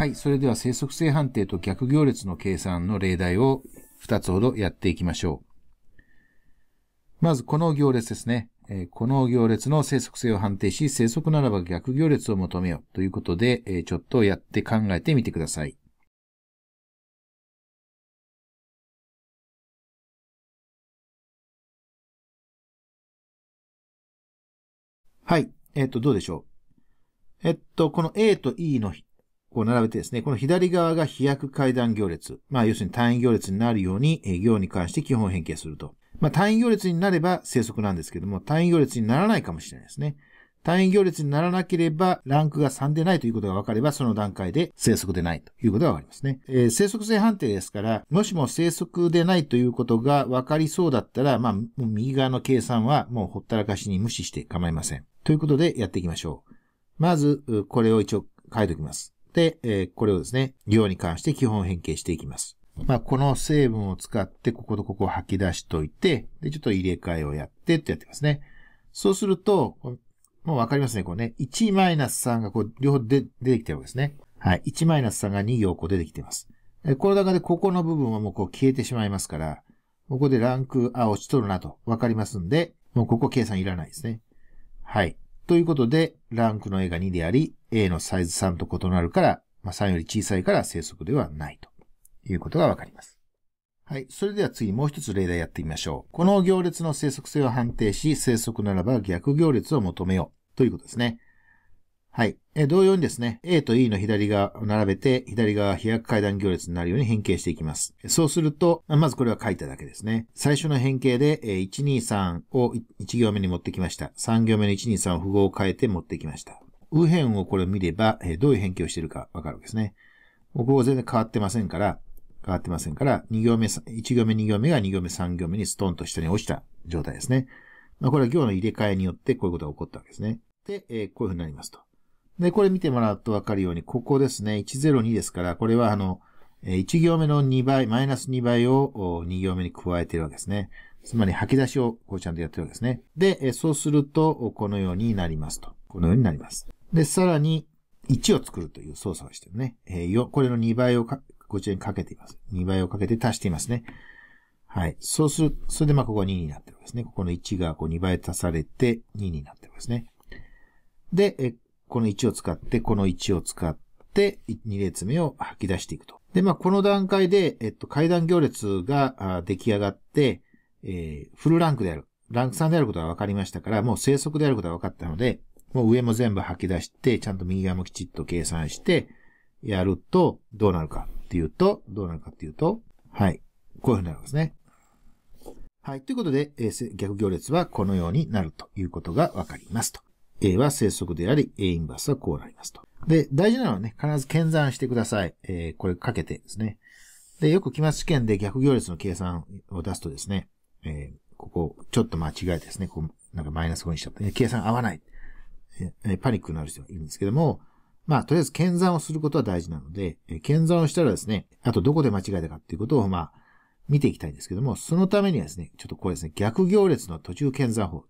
はい。それでは生息性判定と逆行列の計算の例題を2つほどやっていきましょう。まず、この行列ですね。この行列の生息性を判定し、生息ならば逆行列を求めようということで、ちょっとやって考えてみてください。はい。えっ、と、どうでしょう。えっと、この A と E のこう並べてですね、この左側が飛躍階段行列。まあ、要するに単位行列になるように、行に関して基本変形すると。まあ、単位行列になれば正則なんですけども、単位行列にならないかもしれないですね。単位行列にならなければ、ランクが3でないということが分かれば、その段階で正則でないということが分かりますね。えー、正則性判定ですから、もしも正則でないということが分かりそうだったら、まあ、右側の計算はもうほったらかしに無視して構いません。ということでやっていきましょう。まず、これを一応書いておきます。で、えー、これをですね、量に関して基本変形していきます。まあ、この成分を使って、こことここを吐き出しといて、で、ちょっと入れ替えをやってってやってますね。そうすると、もうわかりますね。こうね、1-3がこう、両方で出てきてるわけですね。はい。1-3が2行こう出てきてます。この中でここの部分はもうこう消えてしまいますから、ここでランク、あ、落ちとるなとわかりますんで、もうここ計算いらないですね。はい。ということで、ランクの A が2であり、A のサイズ3と異なるから、まあ、3より小さいから生息ではないということがわかります。はい。それでは次もう一つ例題やってみましょう。この行列の生息性を判定し、生息ならば逆行列を求めようということですね。はい。え同様にですね、A と E の左側を並べて、左側は飛躍階段行列になるように変形していきます。そうすると、まずこれは書いただけですね。最初の変形で、123を1行目に持ってきました。3行目の123を符号を変えて持ってきました。右辺をこれを見れば、どういう変形をしているかわかるわけですね。ここ全然変わってませんから、変わってませんから、2行目、1行目、2行目が2行目、3行目にストンと下に落ちた状態ですね。まあ、これは行の入れ替えによってこういうことが起こったわけですね。で、えこういうふうになりますと。で、これ見てもらうとわかるように、ここですね、102ですから、これはあの、1行目の2倍、マイナス2倍を2行目に加えているわけですね。つまり吐き出しをこうちゃんとやってるわけですね。で、そうすると、このようになりますと。このようになります。で、さらに、1を作るという操作をしてるね。えー、これの2倍をか、こちらにかけています。2倍をかけて足していますね。はい。そうする、それでまあここが2になってるわけですね。ここの1がこう2倍足されて2になってるわけですね。で、この1を使って、この1を使って、2列目を吐き出していくと。で、まあ、この段階で、えっと、階段行列が出来上がって、えー、フルランクである。ランク3であることが分かりましたから、もう正則であることが分かったので、もう上も全部吐き出して、ちゃんと右側もきちっと計算して、やると、どうなるかっていうと、どうなるかっていうと、はい。こういうふうになるんですね。はい。ということで、えー、逆行列はこのようになるということが分かりますと。A は正則であり、A インバースはこうなりますと。で、大事なのはね、必ず検算してください。えー、これかけてですね。で、よく期末試験で逆行列の計算を出すとですね、えー、ここ、ちょっと間違えてですね、こう、なんかマイナス5にしちゃった。計算合わない。えー、パニックになる人がいるんですけども、まあ、とりあえず、検算をすることは大事なので、えー、検算をしたらですね、あとどこで間違えたかっていうことを、まあ、見ていきたいんですけども、そのためにはですね、ちょっとこれですね、逆行列の途中検算法、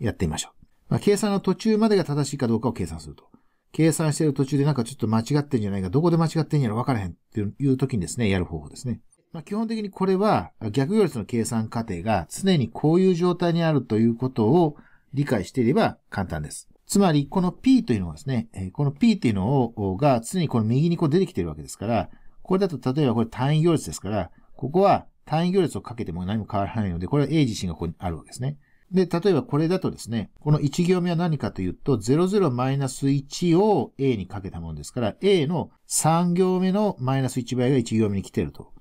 やってみましょう。まあ、計算の途中までが正しいかどうかを計算すると。計算してる途中でなんかちょっと間違ってんじゃないか、どこで間違ってんやろ分からへんっていう時にですね、やる方法ですね。まあ、基本的にこれは逆行列の計算過程が常にこういう状態にあるということを理解していれば簡単です。つまり、この P というのはですね、この P というのをが常にこの右にこう出てきてるわけですから、これだと例えばこれ単位行列ですから、ここは単位行列をかけても何も変わらないので、これは A 自身がここにあるわけですね。で、例えばこれだとですね、この1行目は何かというと、00-1を A にかけたものですから、A の3行目のマイナス1倍が1行目に来ていると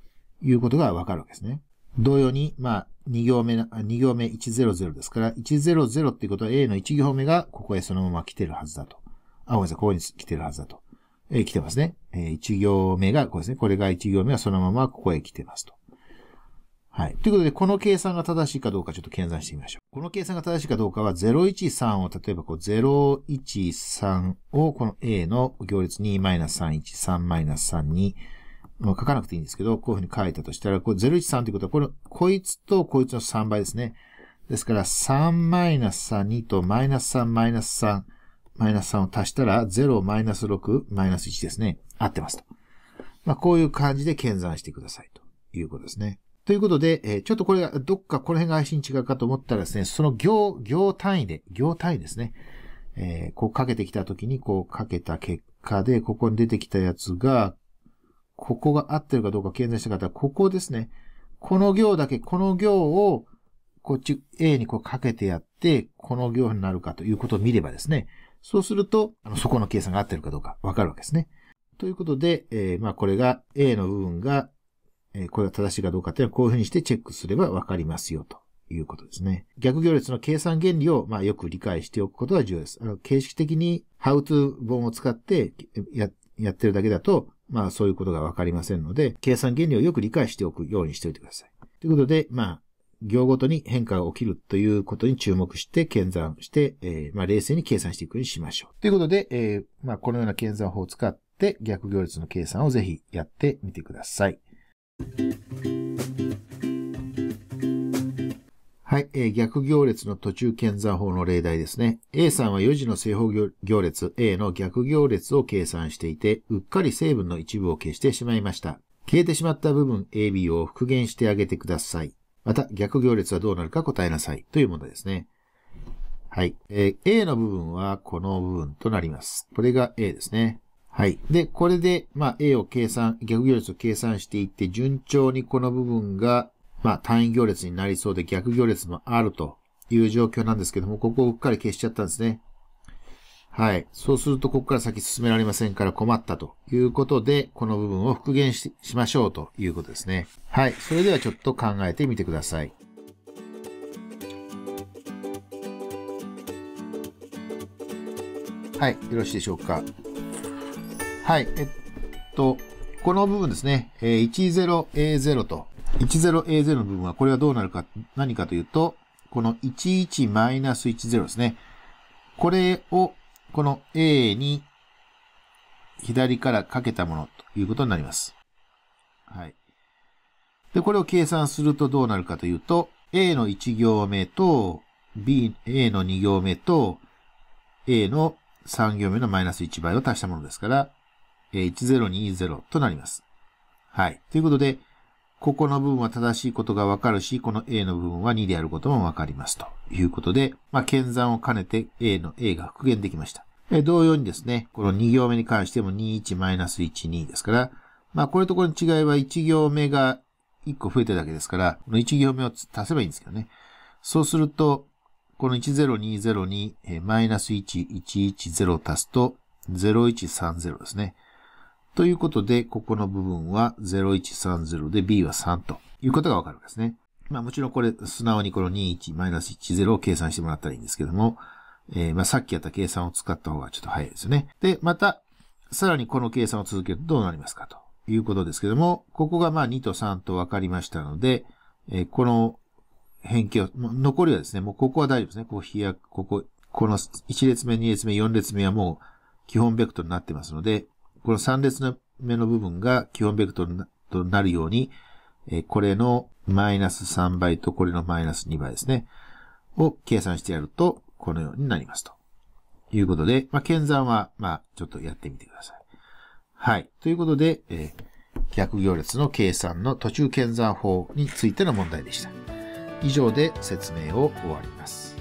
いうことがわかるわけですね。同様に、まあ、2行目、2行目100ですから、100っていうことは A の1行目がここへそのまま来てるはずだと。あ、ごめんなさい、ここに来てるはずだと。えー、来てますね。えー、1行目がここですね。これが1行目はそのままここへ来てますと。はい。ということで、この計算が正しいかどうかちょっと検算してみましょう。この計算が正しいかどうかは、013を、例えばこう、013をこの A の行列に -313-3 に、もう書かなくていいんですけど、こういうふうに書いたとしたら、こう013ということは、これ、こいつとこいつの3倍ですね。ですから、3-32と -3-3、-3 を足したら、0-6-1ですね。合ってますと。まあ、こういう感じで検算してくださいということですね。ということで、えー、ちょっとこれが、どっかこの辺が配信違うかと思ったらですね、その行、行単位で、行単位ですね。えー、こうかけてきた時に、こうかけた結果で、ここに出てきたやつが、ここが合ってるかどうか検査した方は、ここですね。この行だけ、この行を、こっち A にこうかけてやって、この行になるかということを見ればですね、そうすると、あの、そこの計算が合ってるかどうかわかるわけですね。ということで、えー、まあこれが A の部分がえこれは正しいかどうかっていうのはこういうふうにしてチェックすればわかりますよということですね。逆行列の計算原理を、まあ、よく理解しておくことが重要です。あの、形式的に How to 本を使ってやってるだけだと、まあ、そういうことがわかりませんので、計算原理をよく理解しておくようにしておいてください。ということで、まあ、行ごとに変化が起きるということに注目して、検算して、えー、まあ、冷静に計算していくようにしましょう。ということで、えー、まあ、このような検算法を使って、逆行列の計算をぜひやってみてください。はい、えー、逆行列の途中検算法の例題ですね。A さんは4時の正方行列 A の逆行列を計算していて、うっかり成分の一部を消してしまいました。消えてしまった部分 AB を復元してあげてください。また、逆行列はどうなるか答えなさい。というものですね。はい。え A の部分はこの部分となります。これが A ですね。はい。で、これで、まあ、A を計算、逆行列を計算していって、順調にこの部分が、まあ、単位行列になりそうで、逆行列もあるという状況なんですけども、ここをうっかり消しちゃったんですね。はい。そうすると、ここから先進められませんから困ったということで、この部分を復元ししましょうということですね。はい。それではちょっと考えてみてください。はい。よろしいでしょうか。はい、えっと、この部分ですね、えー、10A0 と、10A0 の部分は、これはどうなるか、何かというと、この11-10ですね。これを、この A に左からかけたものということになります。はい。で、これを計算するとどうなるかというと、A の1行目と、B、A の2行目と、A の3行目のマイナス1倍を足したものですから、1020となります。はい。ということで、ここの部分は正しいことがわかるし、この A の部分は2であることもわかります。ということで、まあ、検算を兼ねて A の A が復元できました。同様にですね、この2行目に関しても21-12ですから、まあ、これとこの違いは1行目が1個増えてるだけですから、この1行目を足せばいいんですけどね。そうすると、この10202にマイナス1110足すと0130ですね。ということで、ここの部分は0130で B は3ということがわかるわけですね。まあもちろんこれ、素直にこの21-10を計算してもらったらいいんですけども、えー、まあさっきやった計算を使った方がちょっと早いですよね。で、また、さらにこの計算を続けるとどうなりますかということですけども、ここがまあ2と3と分かりましたので、えー、この変形を、残りはですね、もうここは大丈夫ですね。こう飛躍、ここ、この1列目、2列目、4列目はもう基本ベクトルになってますので、この3列目の部分が基本ベクトルとなるように、これのマイナス3倍とこれのマイナス2倍ですね。を計算してやると、このようになりますと。いうことで、まあ、検算は、まあ、ちょっとやってみてください。はい。ということで、えー、逆行列の計算の途中検算法についての問題でした。以上で説明を終わります。